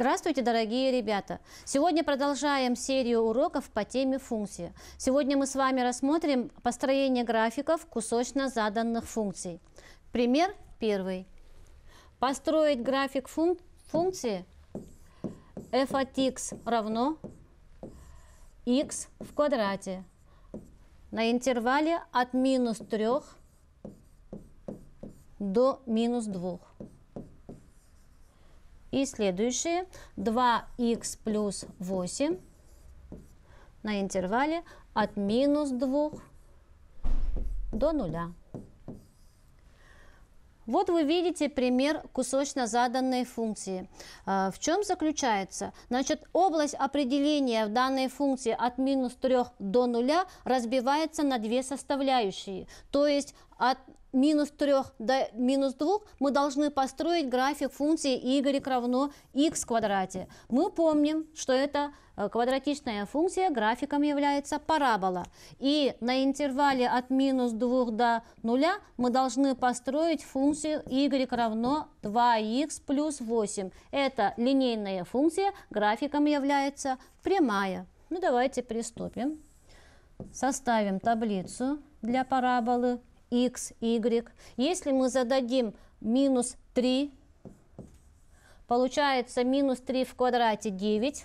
Здравствуйте, дорогие ребята! Сегодня продолжаем серию уроков по теме функции. Сегодня мы с вами рассмотрим построение графиков кусочно заданных функций. Пример первый. Построить график функ функции f от x равно x в квадрате на интервале от минус 3 до минус 2. И следующие 2х плюс 8 на интервале от минус 2 до 0. Вот вы видите пример кусочно заданной функции. А, в чем заключается? Значит, область определения в данной функции от минус 3 до 0 разбивается на две составляющие. То есть от минус 3 до минус 2 мы должны построить график функции y равно x в квадрате. Мы помним, что это э, квадратичная функция графиком является парабола. И на интервале от минус 2 до 0 мы должны построить функцию y равно 2x плюс 8. Это линейная функция, графиком является прямая. Ну давайте приступим. Составим таблицу для параболы x, y. Если мы зададим минус 3, получается минус 3 в квадрате 9.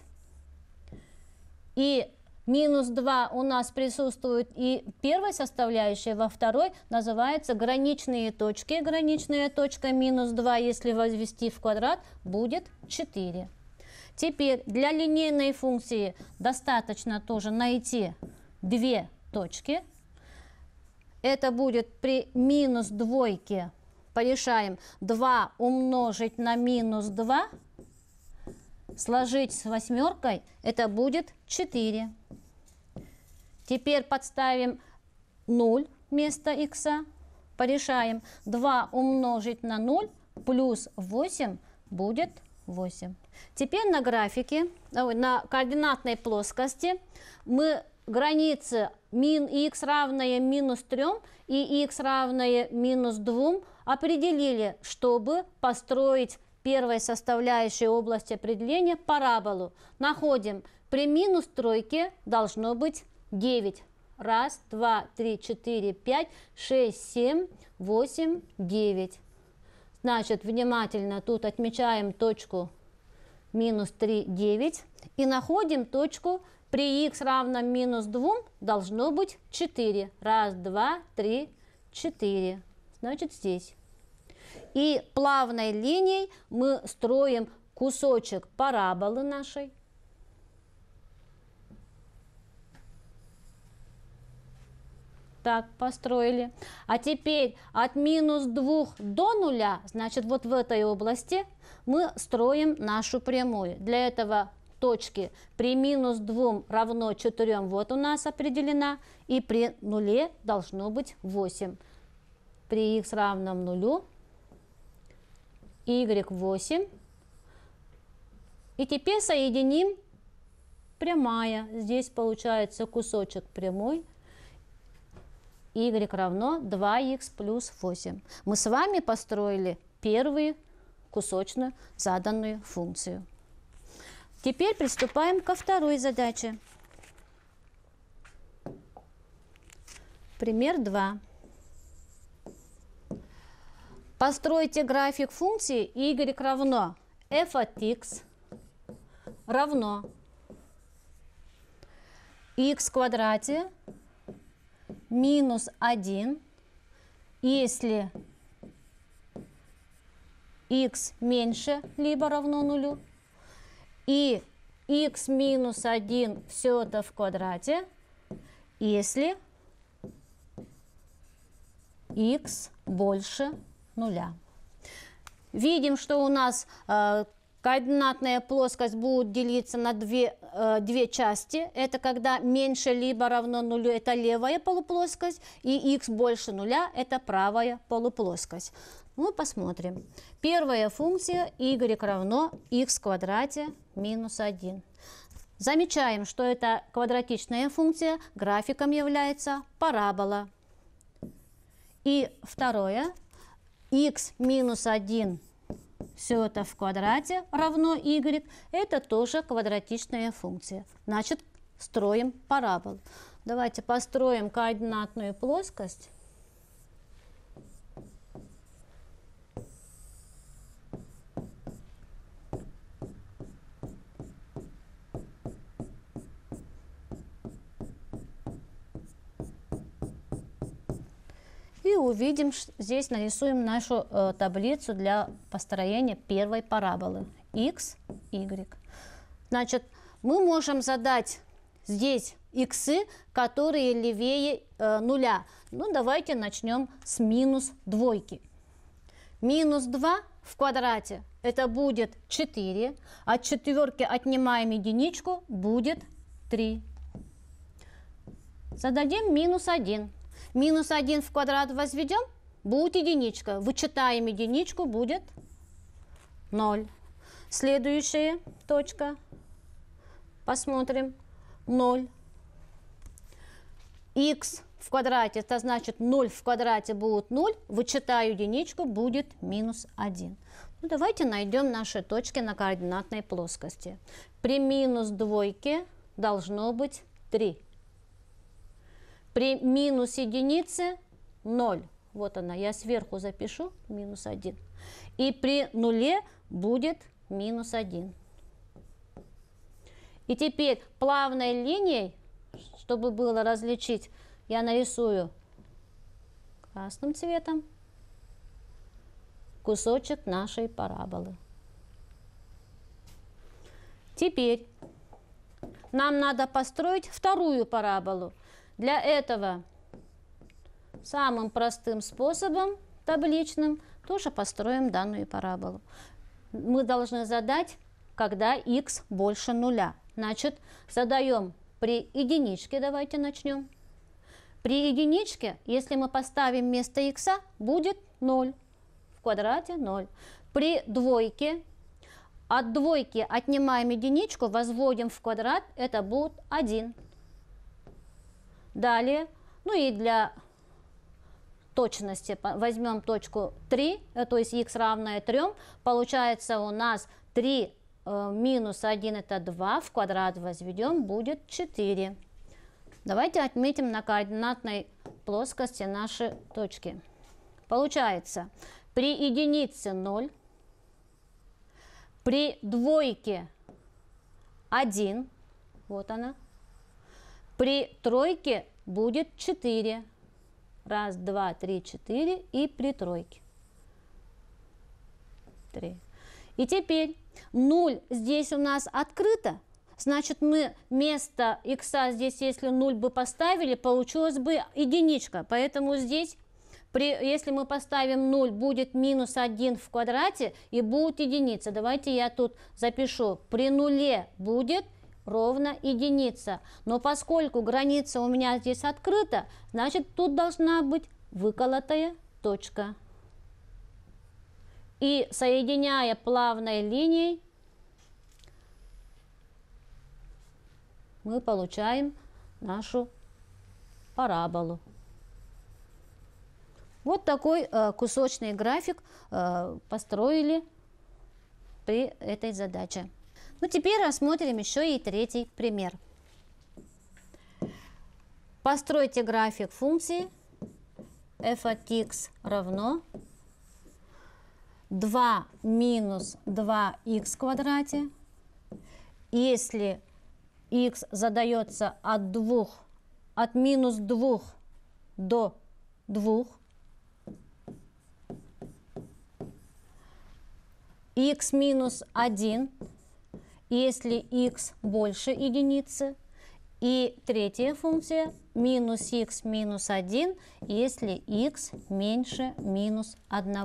И минус 2 у нас присутствует и первой составляющей, во второй называются граничные точки. Граничная точка минус 2, если возвести в квадрат, будет 4. Теперь для линейной функции достаточно тоже найти две точки – это будет при минус двойке. Порешаем 2 умножить на минус 2. Сложить с восьмеркой. Это будет 4. Теперь подставим 0 вместо х. Порешаем 2 умножить на 0 плюс 8 будет 8. Теперь на графике, на координатной плоскости мы границы мин x равное минус 3 и x равное минус 2 определили, чтобы построить первой составляющей области определения параболу. Находим, при минус тройке должно быть 9. Раз, два, три, четыре, пять, шесть, семь, восемь, девять. Значит, внимательно тут отмечаем точку минус 3, 9 и находим точку при x равном минус 2 должно быть 4. Раз, два, три, четыре. Значит, здесь. И плавной линией мы строим кусочек параболы нашей. Так, построили. А теперь от минус 2 до нуля, значит, вот в этой области мы строим нашу прямую. Для этого точки при минус 2 равно 4, вот у нас определена, и при нуле должно быть 8. При x равном нулю y 8. И теперь соединим прямая. Здесь получается кусочек прямой y равно 2 х плюс 8. Мы с вами построили первую кусочную заданную функцию. Теперь приступаем ко второй задаче. Пример 2. Постройте график функции y равно f от x равно x в квадрате минус 1, если x меньше либо равно нулю, и x минус 1 все это в квадрате, если x больше нуля. Видим, что у нас э, Координатная плоскость будет делиться на две, э, две части. Это когда меньше либо равно нулю, это левая полуплоскость, и x больше нуля, это правая полуплоскость. Ну, посмотрим. Первая функция y равно x в квадрате минус 1. Замечаем, что это квадратичная функция, графиком является парабола. И второе, x минус 1 все это в квадрате равно y. Это тоже квадратичная функция. Значит, строим параболу. Давайте построим координатную плоскость. И увидим, здесь нарисуем нашу э, таблицу для построения первой параболы x, y. Значит, мы можем задать здесь иксы, которые левее э, нуля. Ну, давайте начнем с минус двойки. Минус 2 в квадрате – это будет 4. От а четверки отнимаем единичку – будет 3. Зададим минус 1. Минус 1 в квадрат возведем, будет единичка. Вычитаем единичку, будет 0. Следующая точка. Посмотрим. 0. х в квадрате, это значит 0 в квадрате будет 0, вычитаю единичку, будет минус 1. Ну, давайте найдем наши точки на координатной плоскости. При минус двойке должно быть 3. При минус единице 0. Вот она, я сверху запишу минус 1. И при нуле будет минус 1. И теперь плавной линией, чтобы было различить, я нарисую красным цветом кусочек нашей параболы. Теперь нам надо построить вторую параболу. Для этого самым простым способом, табличным, тоже построим данную параболу. Мы должны задать, когда x больше нуля. Значит, задаем при единичке, давайте начнем. При единичке, если мы поставим вместо x, будет 0. В квадрате 0. При двойке, от двойки отнимаем единичку, возводим в квадрат, это будет 1. Далее, ну и для точности возьмем точку 3, э, то есть x равное 3, получается у нас 3 э, минус 1 это 2, в квадрат возведем, будет 4. Давайте отметим на координатной плоскости наши точки. Получается, при единице 0, при двойке 1, вот она, при тройке будет 4. Раз, два, три, четыре. И при тройке. Три. И теперь 0 здесь у нас открыто. Значит, мы вместо х здесь, если 0 бы поставили, получилось бы единичка. Поэтому здесь, при, если мы поставим 0, будет минус 1 в квадрате и будет единица. Давайте я тут запишу. При нуле будет единица ровно единица. Но поскольку граница у меня здесь открыта, значит тут должна быть выколотая точка. И соединяя плавной линией, мы получаем нашу параболу. Вот такой э, кусочный график э, построили при этой задаче. Ну, теперь рассмотрим еще и третий пример. Постройте график функции f от x равно 2 минус 2 x в квадрате, если x задается от 2, от минус 2 до 2, x минус 1 если x больше единицы. И третья функция минус x минус 1, если x меньше минус 1.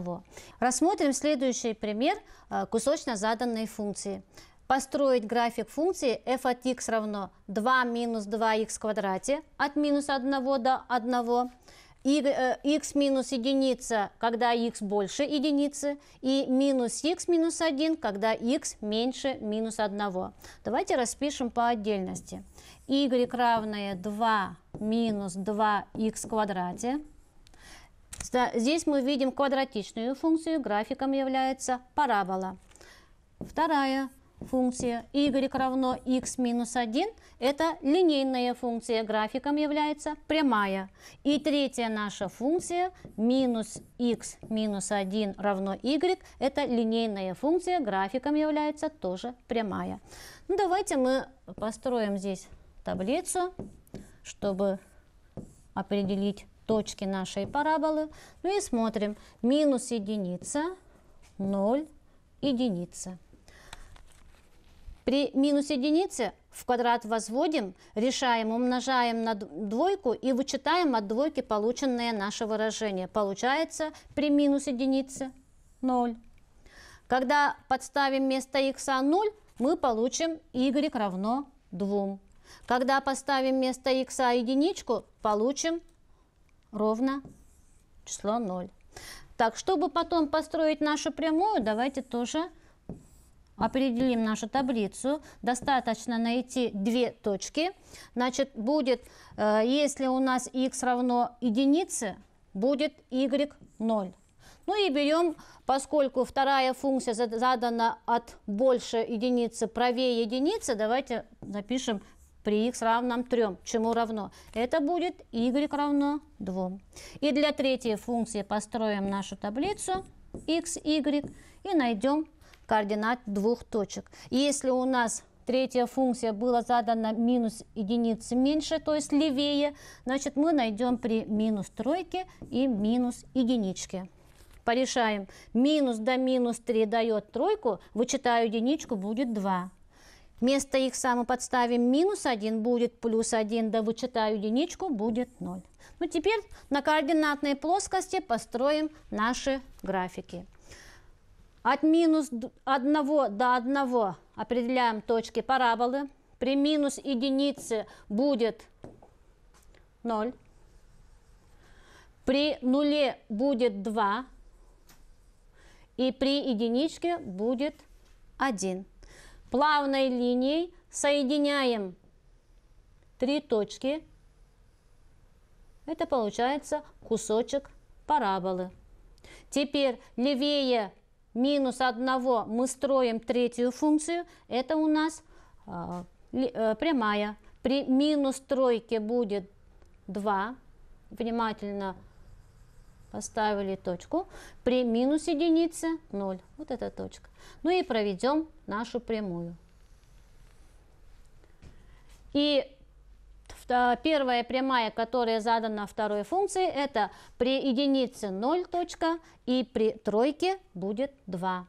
Рассмотрим следующий пример э, кусочно заданной функции. Построить график функции f от x равно 2 минус 2x в квадрате от минус 1 до 1 x э, минус единица, когда x больше единицы, и минус x минус 1, когда x меньше минус 1. Давайте распишем по отдельности. y равное 2 минус 2x в квадрате. Здесь мы видим квадратичную функцию, графиком является парабола. Вторая функция y равно x минус 1 – это линейная функция, графиком является прямая. И третья наша функция минус x минус 1 равно y – это линейная функция, графиком является тоже прямая. Ну, давайте мы построим здесь таблицу, чтобы определить точки нашей параболы. Ну и смотрим. Минус единица, 0, единица. При минус единице в квадрат возводим, решаем, умножаем на двойку и вычитаем от двойки полученное наше выражение. Получается при минус единице 0. Когда подставим вместо х 0, а мы получим y равно 2. Когда поставим вместо х а единичку, получим ровно число 0. Так, чтобы потом построить нашу прямую, давайте тоже Определим нашу таблицу. Достаточно найти две точки. Значит, будет, э, если у нас x равно единице, будет y 0. Ну и берем, поскольку вторая функция задана от больше единицы, правее единицы, давайте напишем при x равном 3, чему равно. Это будет y равно 2. И для третьей функции построим нашу таблицу x, y и найдем координат двух точек. Если у нас третья функция была задана минус единицы меньше, то есть левее, значит мы найдем при минус тройке и минус единичке. Порешаем. Минус до минус 3 дает тройку, вычитаю единичку, будет 2. Вместо их мы подставим минус 1, будет плюс 1, да вычитаю единичку, будет 0. Ну теперь на координатной плоскости построим наши графики. От минус 1 до 1 определяем точки параболы. При минус единице будет 0. При нуле будет 2. И при единичке будет 1. Плавной линией соединяем три точки. Это получается кусочек параболы. Теперь левее минус 1 мы строим третью функцию, это у нас а, э, прямая. При минус тройке будет 2. Внимательно поставили точку. При минус единице 0. Вот эта точка. Ну и проведем нашу прямую. И первая прямая, которая задана второй функции, это при единице 0 точка, и при тройке будет 2.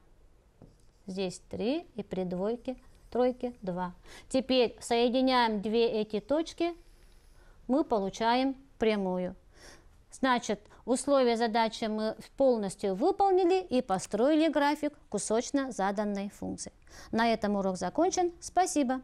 Здесь 3, и при двойке, тройке 2. Теперь соединяем две эти точки, мы получаем прямую. Значит, условия задачи мы полностью выполнили и построили график кусочно заданной функции. На этом урок закончен. Спасибо.